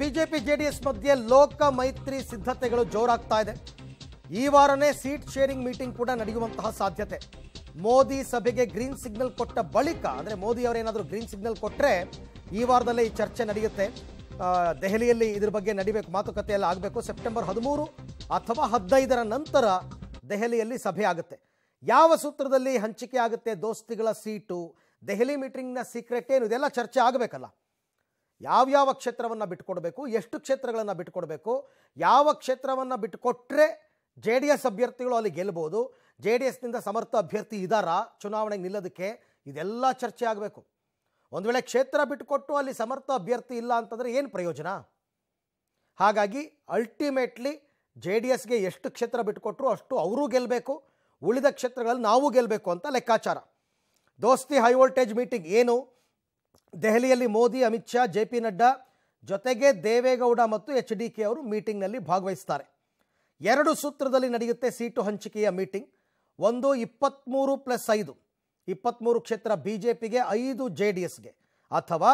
BJP S ಮಧ್ಯೆ ಲೋಕ ಮೈತ್ರಿ ಸಿದ್ಧತೆಗಳು ಜೋರಾಗ್ತಾ ಇದೆ ಈ ವಾರನೇ ಸೀಟ್ ಶೇರಿಂಗ್ ಮೀಟಿಂಗ್ ಕೂಡ ನಡೆಯುವಂತಹ ಸಾಧ್ಯತೆ ಮೋದಿ ಸಭೆಗೆ ಗ್ರೀನ್ ಸಿಗ್ನಲ್ ಕೊಟ್ಟ ಬಳಿಕ ಅಂದರೆ ಮೋದಿ ಅವರೇನಾದರೂ ಗ್ರೀನ್ ಸಿಗ್ನಲ್ ಕೊಟ್ಟರೆ ಈ ವಾರದಲ್ಲೇ ಈ ಚರ್ಚೆ ನಡೆಯುತ್ತೆ ದೆಹಲಿಯಲ್ಲಿ ಇದ್ರ ಬಗ್ಗೆ ನಡಿಬೇಕು ಮಾತುಕತೆ ಎಲ್ಲ ಆಗಬೇಕು ಸೆಪ್ಟೆಂಬರ್ ಹದಿಮೂರು ಅಥವಾ ಹದಿನೈದರ ನಂತರ ದೆಹಲಿಯಲ್ಲಿ ಸಭೆ ಆಗುತ್ತೆ ಯಾವ ಸೂತ್ರದಲ್ಲಿ ಹಂಚಿಕೆ ಆಗುತ್ತೆ ದೋಸ್ತಿಗಳ ಸೀಟು ದೆಹಲಿ ಮೀಟಿಂಗ್ನ ಸೀಕ್ರೆಟ್ ಏನು ಇದೆಲ್ಲ ಚರ್ಚೆ ಆಗಬೇಕಲ್ಲ ಯಾವ್ಯಾವ ಕ್ಷೇತ್ರವನ್ನು ಬಿಟ್ಕೊಡ್ಬೇಕು ಎಷ್ಟು ಕ್ಷೇತ್ರಗಳನ್ನು ಬಿಟ್ಕೊಡ್ಬೇಕು ಯಾವ ಕ್ಷೇತ್ರವನ್ನು ಬಿಟ್ಟುಕೊಟ್ರೆ ಜೆ ಡಿ ಎಸ್ ಅಭ್ಯರ್ಥಿಗಳು ಅಲ್ಲಿ ಗೆಲ್ಬೋದು ಜೆ ಡಿ ಎಸ್ನಿಂದ ಸಮರ್ಥ ಅಭ್ಯರ್ಥಿ ಇದ್ದಾರಾ ಚುನಾವಣೆಗೆ ನಿಲ್ಲೋದಕ್ಕೆ ಇದೆಲ್ಲ ಚರ್ಚೆ ಆಗಬೇಕು ಒಂದು ವೇಳೆ ಕ್ಷೇತ್ರ ಬಿಟ್ಟುಕೊಟ್ಟು ಅಲ್ಲಿ ಸಮರ್ಥ ಅಭ್ಯರ್ಥಿ ಇಲ್ಲ ಅಂತಂದರೆ ಏನು ಪ್ರಯೋಜನ ಹಾಗಾಗಿ ಅಲ್ಟಿಮೇಟ್ಲಿ ಜೆ ಡಿ ಎಸ್ಗೆ ಎಷ್ಟು ಕ್ಷೇತ್ರ ಬಿಟ್ಟುಕೊಟ್ರು ಅಷ್ಟು ಅವರೂ ಗೆಲ್ಲಬೇಕು ಉಳಿದ ಕ್ಷೇತ್ರಗಳಲ್ಲಿ ನಾವು ಗೆಲ್ಲಬೇಕು ಅಂತ ಲೆಕ್ಕಾಚಾರ ದೋಸ್ತಿ ಹೈ ವೋಲ್ಟೇಜ್ ಮೀಟಿಂಗ್ ಏನು ದೆಹಲಿಯಲ್ಲಿ ಮೋದಿ ಅಮಿತ್ ಶಾ ಜೆ ಪಿ ನಡ್ಡಾ ಜೊತೆಗೆ ದೇವೇಗೌಡ ಮತ್ತು ಎಚ್ ಡಿ ಕೆ ಅವರು ಮೀಟಿಂಗ್ನಲ್ಲಿ ಭಾಗವಹಿಸ್ತಾರೆ ಎರಡು ಸೂತ್ರದಲ್ಲಿ ನಡೆಯುತ್ತೆ ಸೀಟು ಹಂಚಿಕೆಯ ಮೀಟಿಂಗ್ ಒಂದು ಇಪ್ಪತ್ತ್ಮೂರು ಪ್ಲಸ್ ಐದು ಇಪ್ಪತ್ತ್ಮೂರು ಕ್ಷೇತ್ರ ಬಿ ಜೆ ಪಿಗೆ ಐದು ಜೆ ಡಿ ಎಸ್ಗೆ ಅಥವಾ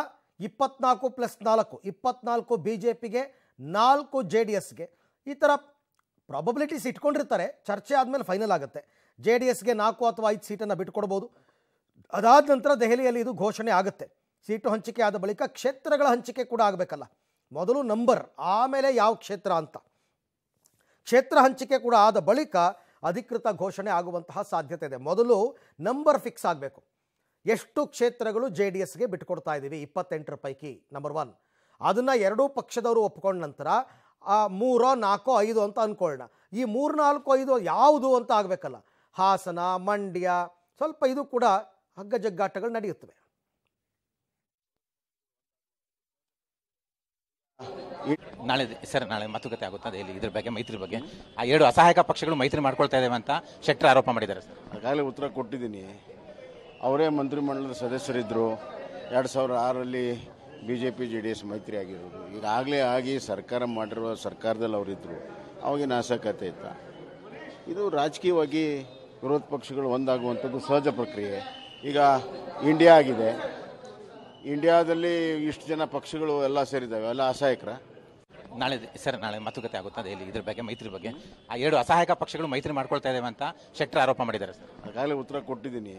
ಇಪ್ಪತ್ನಾಲ್ಕು ಪ್ಲಸ್ ನಾಲ್ಕು ಇಪ್ಪತ್ನಾಲ್ಕು ಬಿ ಜೆ ಪಿಗೆ ನಾಲ್ಕು ಜೆ ಡಿ ಎಸ್ಗೆ ಈ ಥರ ಪ್ರಾಬಬಿಲಿಟೀಸ್ ಇಟ್ಕೊಂಡಿರ್ತಾರೆ ಚರ್ಚೆ ಆದಮೇಲೆ ಫೈನಲ್ ಆಗುತ್ತೆ ಜೆ ಡಿ ಎಸ್ಗೆ ನಾಲ್ಕು ಅಥವಾ ಐದು ಸೀಟನ್ನು ಬಿಟ್ಕೊಡ್ಬೋದು ಅದಾದ ನಂತರ ದೆಹಲಿಯಲ್ಲಿ ಇದು ಘೋಷಣೆ ಆಗುತ್ತೆ ಸೀಟು ಹಂಚಿಕೆ ಆದ ಬಳಿಕ ಕ್ಷೇತ್ರಗಳ ಹಂಚಿಕೆ ಕೂಡ ಆಗಬೇಕಲ್ಲ ಮೊದಲು ನಂಬರ್ ಆಮೇಲೆ ಯಾವ ಕ್ಷೇತ್ರ ಅಂತ ಕ್ಷೇತ್ರ ಹಂಚಿಕೆ ಕೂಡ ಆದ ಬಳಿಕ ಅಧಿಕೃತ ಘೋಷಣೆ ಆಗುವಂತಹ ಸಾಧ್ಯತೆ ಇದೆ ಮೊದಲು ನಂಬರ್ ಫಿಕ್ಸ್ ಆಗಬೇಕು ಎಷ್ಟು ಕ್ಷೇತ್ರಗಳು ಜೆ ಡಿ ಎಸ್ಗೆ ಬಿಟ್ಕೊಡ್ತಾ ಇದ್ದೀವಿ ಇಪ್ಪತ್ತೆಂಟರ ಪೈಕಿ ನಂಬರ್ ಒನ್ ಅದನ್ನು ಎರಡೂ ಪಕ್ಷದವರು ಒಪ್ಕೊಂಡ ನಂತರ ಮೂರೋ ನಾಲ್ಕೋ ಐದು ಅಂತ ಅಂದ್ಕೊಳ್ಳೋಣ ಈ ಮೂರು ನಾಲ್ಕು ಐದು ಯಾವುದು ಅಂತ ಆಗಬೇಕಲ್ಲ ಹಾಸನ ಮಂಡ್ಯ ಸ್ವಲ್ಪ ಇದು ಕೂಡ ಹಗ್ಗಜಗ್ಗಾಟಗಳು ನಡೆಯುತ್ತವೆ ನಾಳೆ ಸರ್ ನಾಳೆ ಮಾತುಕತೆ ಆಗುತ್ತದೆ ಇಲ್ಲಿ ಇದ್ರ ಬಗ್ಗೆ ಮೈತ್ರಿ ಬಗ್ಗೆ ಆ ಎರಡು ಅಸಹಾಯಕ ಪಕ್ಷಗಳು ಮೈತ್ರಿ ಮಾಡ್ಕೊಳ್ತಾ ಇದ್ದೇವೆ ಅಂತ ಶೆಟ್ಟರ್ ಆರೋಪ ಮಾಡಿದ್ದಾರೆ ಸರ್ ಈಗಾಗಲೇ ಉತ್ತರ ಕೊಟ್ಟಿದ್ದೀನಿ ಅವರೇ ಮಂತ್ರಿಮಂಡಲದ ಸದಸ್ಯರಿದ್ದರು ಎರಡು ಸಾವಿರ ಆರಲ್ಲಿ B J P J D S ಮೈತ್ರಿ ಆಗಿರೋದು ಈಗಾಗಲೇ ಆಗಿ ಸರ್ಕಾರ ಮಾಡಿರುವ ಸರ್ಕಾರದಲ್ಲಿ ಅವರಿದ್ದರು ಅವಾಗಿನ ಅಸಹಕತೆ ಇತ್ತ ಇದು ರಾಜಕೀಯವಾಗಿ ವಿರೋಧ ಪಕ್ಷಗಳು ಒಂದಾಗುವಂಥದ್ದು ಸಹಜ ಪ್ರಕ್ರಿಯೆ ಈಗ ಇಂಡಿಯಾ ಆಗಿದೆ ಇಂಡಿಯಾದಲ್ಲಿ ಇಷ್ಟು ಜನ ಪಕ್ಷಗಳು ಎಲ್ಲ ಸೇರಿದ್ದಾವೆ ಎಲ್ಲ ಅಸಹಾಯಕರ ನಾಳೆ ಸರ್ ನಾಳೆ ಮಾತುಕತೆ ಆಗುತ್ತದೆ ಇಲ್ಲಿ ಇದ್ರ ಬಗ್ಗೆ ಮೈತ್ರಿ ಬಗ್ಗೆ ಆ ಎರಡು ಅಸಹಾಯಕ ಪಕ್ಷಗಳು ಮೈತ್ರಿ ಮಾಡ್ಕೊಳ್ತಾ ಇದ್ದಾವೆ ಅಂತ ಶೆಟ್ಟರ್ ಆರೋಪ ಮಾಡಿದ್ದಾರೆ ಸರ್ ಈಗಾಗಲೇ ಉತ್ತರ ಕೊಟ್ಟಿದ್ದೀನಿ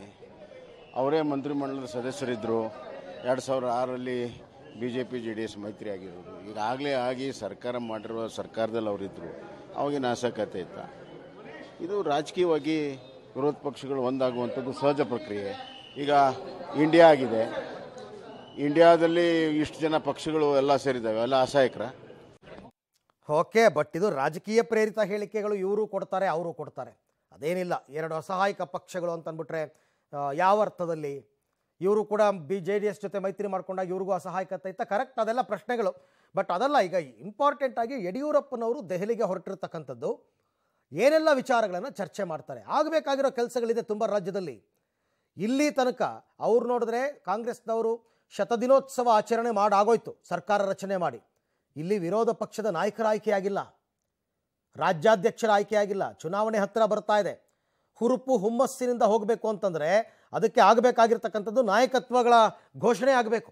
ಅವರೇ ಮಂತ್ರಿಮಂಡಲದ ಸದಸ್ಯರಿದ್ದರು ಎರಡು ಸಾವಿರದ ಆರಲ್ಲಿ B J P J D S ಮೈತ್ರಿ ಆಗಿರೋದು ಈಗಾಗಲೇ ಆಗಿ ಸರ್ಕಾರ ಮಾಡಿರುವ ಸರ್ಕಾರದಲ್ಲಿ ಅವರಿದ್ದರು ಅವಾಗಿನ ಅಸಹಕತೆ ಇತ್ತ ಇದು ರಾಜಕೀಯವಾಗಿ ವಿರೋಧ ಪಕ್ಷಗಳು ಒಂದಾಗುವಂಥದ್ದು ಸಹಜ ಪ್ರಕ್ರಿಯೆ ಈಗ ಇಂಡಿಯಾ ಆಗಿದೆ ಇಂಡಿಯಾದಲ್ಲಿ ಇಷ್ಟು ಜನ ಪಕ್ಷಗಳು ಎಲ್ಲ ಸೇರಿದ್ದಾವೆ ಎಲ್ಲ ಅಸಹಾಯಕರ ಓಕೆ ಬಟ್ ಇದು ರಾಜಕೀಯ ಪ್ರೇರಿತ ಹೇಳಿಕೆಗಳು ಇವರು ಕೊಡ್ತಾರೆ ಅವರು ಕೊಡ್ತಾರೆ ಅದೇನಿಲ್ಲ ಎರಡು ಅಸಹಾಯಕ ಪಕ್ಷಗಳು ಅಂತಂದ್ಬಿಟ್ರೆ ಯಾವ ಅರ್ಥದಲ್ಲಿ ಇವರು ಕೂಡ ಬಿ ಜೆ ಡಿ ಎಸ್ ಜೊತೆ ಮೈತ್ರಿ ಮಾಡ್ಕೊಂಡಾಗ ಇವ್ರಿಗೂ ಅಸಹಾಯಕತೆ ಇತ್ತ ಕರೆಕ್ಟ್ ಅದೆಲ್ಲ ಪ್ರಶ್ನೆಗಳು ಬಟ್ ಅದಲ್ಲ ಈಗ ಇಂಪಾರ್ಟೆಂಟ್ ಆಗಿ ಯಡಿಯೂರಪ್ಪನವರು ದೆಹಲಿಗೆ ಹೊರಟಿರ್ತಕ್ಕಂಥದ್ದು ಏನೆಲ್ಲ ವಿಚಾರಗಳನ್ನು ಚರ್ಚೆ ಮಾಡ್ತಾರೆ ಆಗಬೇಕಾಗಿರೋ ಕೆಲಸಗಳಿದೆ ತುಂಬ ರಾಜ್ಯದಲ್ಲಿ ಇಲ್ಲಿ ತನಕ ಅವ್ರು ನೋಡಿದ್ರೆ ಕಾಂಗ್ರೆಸ್ನವರು ಶತದಿನೋತ್ಸವ ಆಚರಣೆ ಮಾಡಾಗೋಯ್ತು ಸರ್ಕಾರ ರಚನೆ ಮಾಡಿ ಇಲ್ಲಿ ವಿರೋಧ ಪಕ್ಷದ ನಾಯಕರ ಆಯ್ಕೆಯಾಗಿಲ್ಲ ರಾಜ್ಯಾಧ್ಯಕ್ಷರ ಆಯ್ಕೆಯಾಗಿಲ್ಲ ಚುನಾವಣೆ ಹತ್ತಿರ ಬರ್ತಾ ಇದೆ ಹುರುಪು ಹುಮ್ಮಸ್ಸಿನಿಂದ ಹೋಗಬೇಕು ಅಂತಂದರೆ ಅದಕ್ಕೆ ಆಗಬೇಕಾಗಿರ್ತಕ್ಕಂಥದ್ದು ನಾಯಕತ್ವಗಳ ಘೋಷಣೆ ಆಗಬೇಕು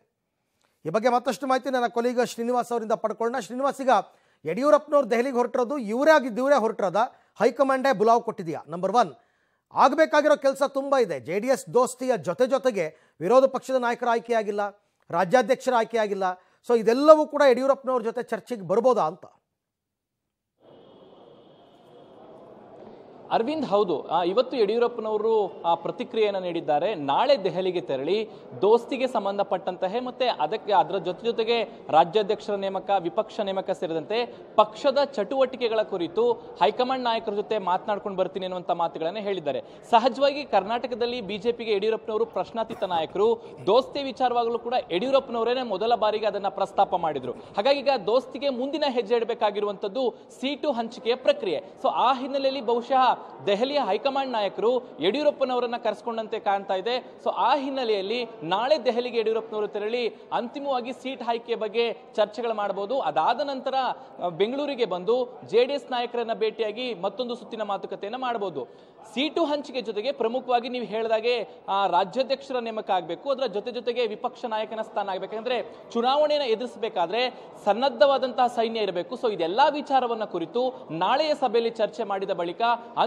ಈ ಬಗ್ಗೆ ಮತ್ತಷ್ಟು ಮಾಹಿತಿ ನನ್ನ ಕೊಲೀಗ ಶ್ರೀನಿವಾಸ್ ಅವರಿಂದ ಪಡ್ಕೊಳ್ಳೋಣ ಈಗ ಯಡಿಯೂರಪ್ಪನವ್ರು ದೆಹಲಿಗೆ ಹೊರಟಿರೋದು ಇವರೇ ಆಗಿದ್ದು ಇವರೇ ಹೊರಟಿರೋದ ಹೈಕಮಾಂಡೇ ಬುಲಾವ್ ಕೊಟ್ಟಿದೆಯಾ ನಂಬರ್ ಒನ್ ಆಗಬೇಕಾಗಿರೋ ಕೆಲಸ ತುಂಬ ಇದೆ ಜೆ ಡಿ ಎಸ್ ದೋಸ್ತಿಯ ಜೊತೆ ಜೊತೆಗೆ ವಿರೋಧ ಪಕ್ಷದ ನಾಯಕರ ಆಯ್ಕೆಯಾಗಿಲ್ಲ ರಾಜ್ಯಾಧ್ಯಕ್ಷರ ಆಯ್ಕೆಯಾಗಿಲ್ಲ ಸೊ ಇದೆಲ್ಲವೂ ಕೂಡ ಯಡಿಯೂರಪ್ಪನವ್ರ ಜೊತೆ ಚರ್ಚೆಗೆ ಬರ್ಬೋದಾ ಅಂತ ಅರವಿಂದ್ ಹೌದು ಇವತ್ತು ಯಡಿಯೂರಪ್ಪನವರು ಆ ಪ್ರತಿಕ್ರಿಯೆಯನ್ನು ನೀಡಿದ್ದಾರೆ ನಾಳೆ ದೆಹಲಿಗೆ ತೆರಳಿ ದೋಸ್ತಿಗೆ ಸಂಬಂಧಪಟ್ಟಂತಹ ಮತ್ತೆ ಅದಕ್ಕೆ ಅದರ ಜೊತೆ ಜೊತೆಗೆ ರಾಜ್ಯಾಧ್ಯಕ್ಷರ ನೇಮಕ ವಿಪಕ್ಷ ನೇಮಕ ಸೇರಿದಂತೆ ಪಕ್ಷದ ಚಟುವಟಿಕೆಗಳ ಕುರಿತು ಹೈಕಮಾಂಡ್ ನಾಯಕರ ಜೊತೆ ಮಾತನಾಡ್ಕೊಂಡು ಬರ್ತೀನಿ ಅನ್ನುವಂಥ ಮಾತುಗಳನ್ನು ಹೇಳಿದ್ದಾರೆ ಸಹಜವಾಗಿ ಕರ್ನಾಟಕದಲ್ಲಿ ಬಿಜೆಪಿಗೆ ಯಡಿಯೂರಪ್ಪನವರು ಪ್ರಶ್ನಾತೀತ ನಾಯಕರು ದೋಸ್ತಿ ವಿಚಾರವಾಗಲೂ ಕೂಡ ಯಡಿಯೂರಪ್ಪನವರೇನೆ ಮೊದಲ ಬಾರಿಗೆ ಅದನ್ನ ಪ್ರಸ್ತಾಪ ಮಾಡಿದ್ರು ಹಾಗಾಗಿ ಈಗ ದೋಸ್ತಿಗೆ ಮುಂದಿನ ಹೆಜ್ಜೆ ಇಡಬೇಕಾಗಿರುವಂಥದ್ದು ಸೀಟು ಹಂಚಿಕೆಯ ಪ್ರಕ್ರಿಯೆ ಸೊ ಆ ಹಿನ್ನೆಲೆಯಲ್ಲಿ ಬಹುಶಃ ದೆಹಲಿಯ ಹೈಕಮಾಂಡ್ ನಾಯಕರು ಯಡಿಯೂರಪ್ಪನವರನ್ನ ಕರೆಸ್ಕೊಂಡಂತೆ ಕಾಣ್ತಾ ಇದೆ ಸೊ ಆ ಹಿನ್ನೆಲೆಯಲ್ಲಿ ನಾಳೆ ದೆಹಲಿಗೆ ಯಡಿಯೂರಪ್ಪನವರು ತೆರಳಿ ಅಂತಿಮವಾಗಿ ಸೀಟ್ ಆಯ್ಕೆ ಬಗ್ಗೆ ಚರ್ಚೆಗಳು ಮಾಡಬಹುದು ಅದಾದ ನಂತರ ಬೆಂಗಳೂರಿಗೆ ಬಂದು ಜೆ ಡಿ ಎಸ್ ನಾಯಕರನ್ನ ಭೇಟಿಯಾಗಿ ಮತ್ತೊಂದು ಸುತ್ತಿನ ಮಾತುಕತೆಯನ್ನು ಮಾಡಬಹುದು ಸೀಟು ಹಂಚಿಕೆ ಜೊತೆಗೆ ಪ್ರಮುಖವಾಗಿ ನೀವು ಹೇಳಿದಾಗೆ ರಾಜ್ಯಾಧ್ಯಕ್ಷರ ನೇಮಕ ಆಗಬೇಕು ಅದರ ಜೊತೆ ಜೊತೆಗೆ ವಿಪಕ್ಷ ನಾಯಕನ ಸ್ಥಾನ ಆಗಬೇಕಂದ್ರೆ ಚುನಾವಣೆಯನ್ನು ಎದುರಿಸಬೇಕಾದ್ರೆ ಸನ್ನದ್ಧವಾದಂತಹ ಸೈನ್ಯ ಇರಬೇಕು ಸೊ ಇದೆಲ್ಲ ವಿಚಾರವನ್ನ ಕುರಿತು ನಾಳೆಯ ಸಭೆಯಲ್ಲಿ ಚರ್ಚೆ ಮಾಡಿದ ಬಳಿಕ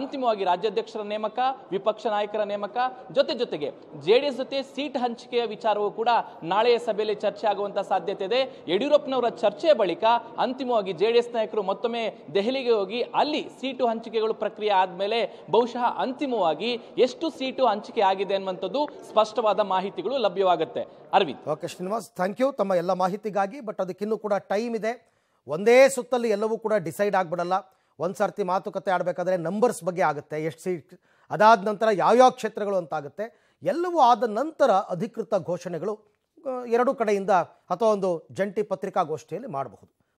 ಅಂತಿಮವಾಗಿ ರಾಜ್ಯಾಧ್ಯಕ್ಷರ ನೇಮಕ ವಿಪಕ್ಷ ನಾಯಕರ ನೇಮಕ ಜೊತೆ ಜೊತೆಗೆ ಜೆಡಿಎಸ್ ಜೊತೆ ಸೀಟ್ ಹಂಚಿಕೆಯ ವಿಚಾರವೂ ಕೂಡ ನಾಳೆಯ ಸಭೆಯಲ್ಲಿ ಚರ್ಚೆ ಆಗುವಂತಹ ಸಾಧ್ಯತೆ ಇದೆ ಯಡಿಯೂರಪ್ಪನವರ ಚರ್ಚೆ ಬಳಿಕ ಅಂತಿಮವಾಗಿ ಜೆಡಿಎಸ್ ನಾಯಕರು ಮತ್ತೊಮ್ಮೆ ದೆಹಲಿಗೆ ಹೋಗಿ ಅಲ್ಲಿ ಸೀಟು ಹಂಚಿಕೆಗಳು ಪ್ರಕ್ರಿಯೆ ಆದ್ಮೇಲೆ ಬಹುಶಃ ಅಂತಿಮವಾಗಿ ಎಷ್ಟು ಸೀಟು ಹಂಚಿಕೆ ಆಗಿದೆ ಅನ್ನುವಂಥದ್ದು ಸ್ಪಷ್ಟವಾದ ಮಾಹಿತಿಗಳು ಲಭ್ಯವಾಗುತ್ತೆ Aravind okay Srinivas thank you ತಮ್ಮ ಎಲ್ಲ ಮಾಹಿತಿಗಾಗಿ ಬಟ್ ಅದಕ್ಕಿನ್ನೂ ಕೂಡ ಟೈಮ್ ಇದೆ ಒಂದೇ ಸುತ್ತಲ್ಲಿ ಎಲ್ಲವೂ ಕೂಡ ಡಿಸೈಡ್ ಆಗ್ಬಿಡಲ್ಲ ಒಂದು ಸರ್ತಿ ಮಾತುಕತೆ ಆಡಬೇಕಾದ್ರೆ ನಂಬರ್ಸ್ ಬಗ್ಗೆ ಆಗುತ್ತೆ ಎಷ್ಟು ಸೀಟ್ ಅದಾದ ನಂತರ ಯಾವ್ಯಾವ ಕ್ಷೇತ್ರಗಳು ಅಂತಾಗುತ್ತೆ ಎಲ್ಲವೂ ಆದ ನಂತರ ಅಧಿಕೃತ ಘೋಷಣೆಗಳು ಎರಡೂ ಕಡೆಯಿಂದ ಅಥವಾ ಒಂದು ಜಂಟಿ ಪತ್ರಿಕಾಗೋಷ್ಠಿಯಲ್ಲಿ ಮಾಡಬಹುದು